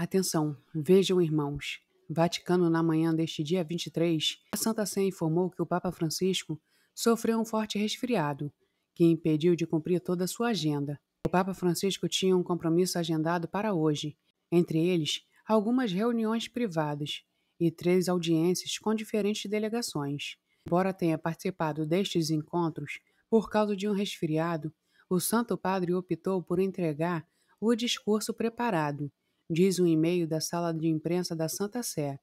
Atenção, vejam, irmãos. Vaticano, na manhã deste dia 23, a Santa Sé informou que o Papa Francisco sofreu um forte resfriado, que impediu de cumprir toda a sua agenda. O Papa Francisco tinha um compromisso agendado para hoje, entre eles algumas reuniões privadas e três audiências com diferentes delegações. Embora tenha participado destes encontros, por causa de um resfriado, o Santo Padre optou por entregar o discurso preparado diz um e-mail da sala de imprensa da Santa Sé.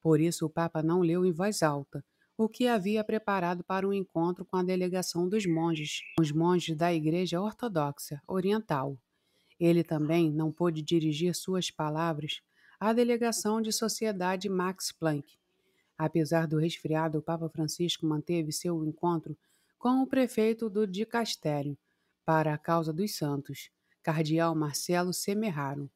Por isso, o Papa não leu em voz alta o que havia preparado para um encontro com a delegação dos monges, os monges da Igreja Ortodoxa Oriental. Ele também não pôde dirigir suas palavras à delegação de Sociedade Max Planck. Apesar do resfriado, o Papa Francisco manteve seu encontro com o prefeito do dicastério para a causa dos santos, cardeal Marcelo Semeraro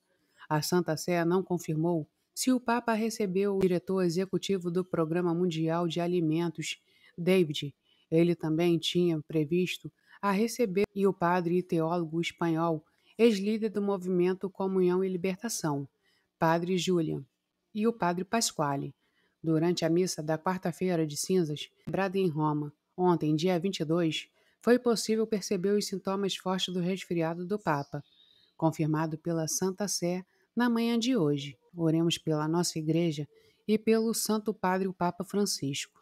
a Santa Sé não confirmou se o Papa recebeu o diretor executivo do Programa Mundial de Alimentos, David. Ele também tinha previsto a receber e o padre e teólogo espanhol, ex-líder do movimento Comunhão e Libertação, Padre Julian, e o Padre Pasquale, durante a missa da quarta-feira de cinzas, celebrada em Roma, ontem, dia 22, foi possível perceber os sintomas fortes do resfriado do Papa, confirmado pela Santa Sé na manhã de hoje, oremos pela nossa igreja e pelo Santo Padre o Papa Francisco